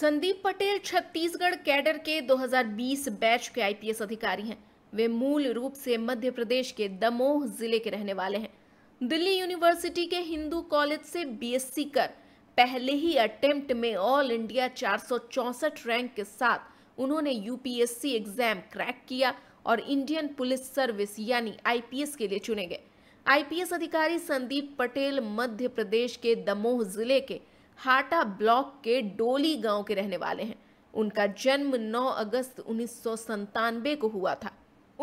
Sandeep Patel Chhattisgarh cadre के 2020 batch के IPS अधिकारी हैं वे मूल रूप से मध्य प्रदेश के दमोह जिले के रहने वाले हैं दिल्ली यूनिवर्सिटी के हिंदू कॉलेज से बीएससी कर पहले ही अटेम्प्ट में ऑल इंडिया चार रैंक के साथ उन्होंने यूपीएससी एग्जाम क्रैक किया और इंडियन पुलिस सर्विस यानी आईपीएस के लिए चुने गए आईपीएस अधिकारी संदीप पटेल मध्य प्रदेश के दमोह जिले के हाटा ब्लॉक के डोली गांव के रहने वाले हैं उनका जन्म 9 अगस्त उन्नीस को हुआ था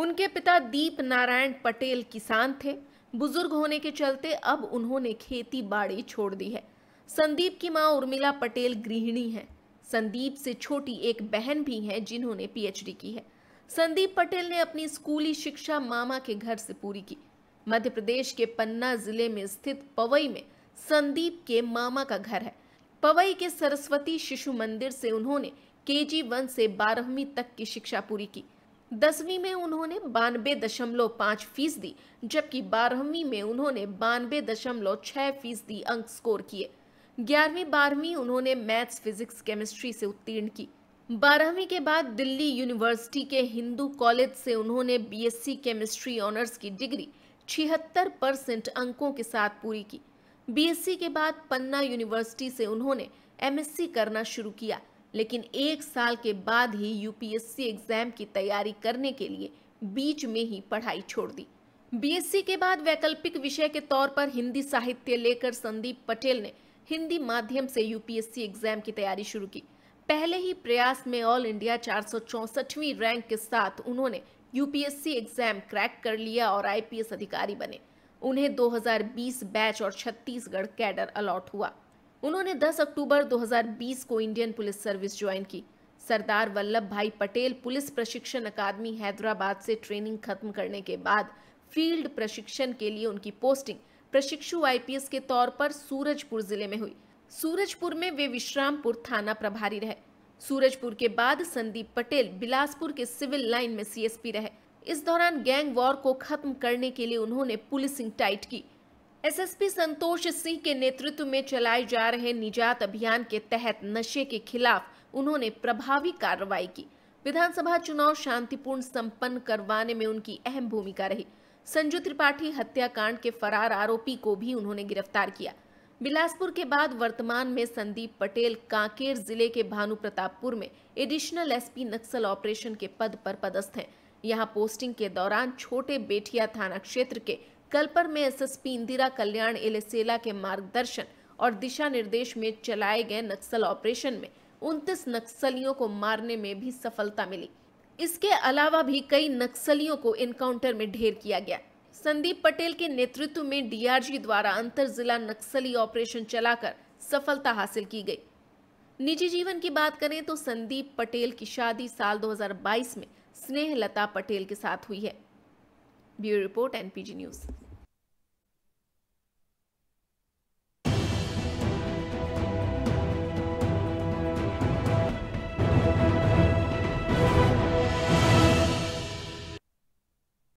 उनके पिता दीप नारायण पटेल किसान थे बुजुर्ग होने के चलते अब उन्होंने खेती बाड़ी छोड़ दी है संदीप की माँ उर्मिला पटेल गृहिणी है संदीप से छोटी एक बहन भी है जिन्होंने पीएचडी की है संदीप पटेल ने अपनी स्कूली शिक्षा मामा के घर से पूरी की मध्य प्रदेश के पन्ना जिले में स्थित पवई में संदीप के मामा का घर है पवई के सरस्वती शिशु मंदिर से उन्होंने के जी वन से बारहवीं तक की शिक्षा पूरी की दसवीं में उन्होंने बानवे दशमलव पाँच फीसदी जबकि बारहवीं में उन्होंने बानवे दशमलव छह फीसदी अंक स्कोर किए ग्यारहवीं बारहवीं उन्होंने मैथ्स फिजिक्स केमिस्ट्री से उत्तीर्ण की बारहवीं के बाद दिल्ली यूनिवर्सिटी के हिंदू कॉलेज से उन्होंने बीएससी केमिस्ट्री ऑनर्स की डिग्री छिहत्तर परसेंट अंकों के साथ पूरी की बीएससी के बाद पन्ना यूनिवर्सिटी से उन्होंने एमएससी करना शुरू किया लेकिन एक साल के बाद ही यूपीएससी एग्जाम की तैयारी करने के लिए बीच में ही पढ़ाई छोड़ दी बीएससी के बाद वैकल्पिक विषय के तौर पर हिंदी साहित्य लेकर संदीप पटेल ने हिंदी माध्यम से यूपीएससी एग्जाम की तैयारी शुरू की पहले ही प्रयास में ऑल इंडिया चार रैंक के साथ उन्होंने यूपीएससी एग्जाम क्रैक कर लिया और आईपीएस अधिकारी बने उन्हें 2020 बैच और छत्तीसगढ़ कैडर अलॉट हुआ उन्होंने 10 अक्टूबर 2020 को इंडियन पुलिस सर्विस ज्वाइन की सरदार वल्लभ भाई पटेल पुलिस प्रशिक्षण अकादमी हैदराबाद से ट्रेनिंग खत्म करने के बाद फील्ड प्रशिक्षण के लिए उनकी पोस्टिंग प्रशिक्षु आईपीएस के तौर पर सूरजपुर जिले में हुई सूरजपुर में वे विश्रामपुर थाना प्रभारी रहे सूरजपुर के बाद संदीप पटेल बिलासपुर के सिविल लाइन में सीएसपी रहे इस दौरान गैंग वॉर को खत्म करने के लिए उन्होंने पुलिसिंग टाइट की एसएसपी संतोष सिंह के नेतृत्व में चलाए जा रहे निजात अभियान के तहत नशे के खिलाफ उन्होंने प्रभावी कार्रवाई की विधानसभा चुनाव शांतिपूर्ण संपन्न करवाने में उनकी अहम भूमिका रही संजू त्रिपाठी हत्याकांड के फरार आरोपी को भी उन्होंने गिरफ्तार किया बिलासपुर के बाद वर्तमान में संदीप पटेल कांकेर जिले के भानु प्रतापपुर में एडिशनल एसपी नक्सल ऑपरेशन के पद पर पदस्थ हैं यहां पोस्टिंग के दौरान छोटे बेठिया थाना क्षेत्र के कलपर में एसएसपी इंदिरा कल्याण एलेसेला के मार्गदर्शन और दिशा निर्देश में चलाए गए नक्सल ऑपरेशन में उनतीस नक्सलियों को मारने में भी सफलता मिली इसके अलावा भी कई नक्सलियों को इनकाउंटर में ढेर किया गया संदीप पटेल के नेतृत्व में डीआरजी द्वारा अंतर जिला नक्सली ऑपरेशन चलाकर सफलता हासिल की गई निजी जीवन की बात करें तो संदीप पटेल की शादी साल 2022 में स्नेहलता पटेल के साथ हुई है ब्यूरो रिपोर्ट एनपीजी न्यूज़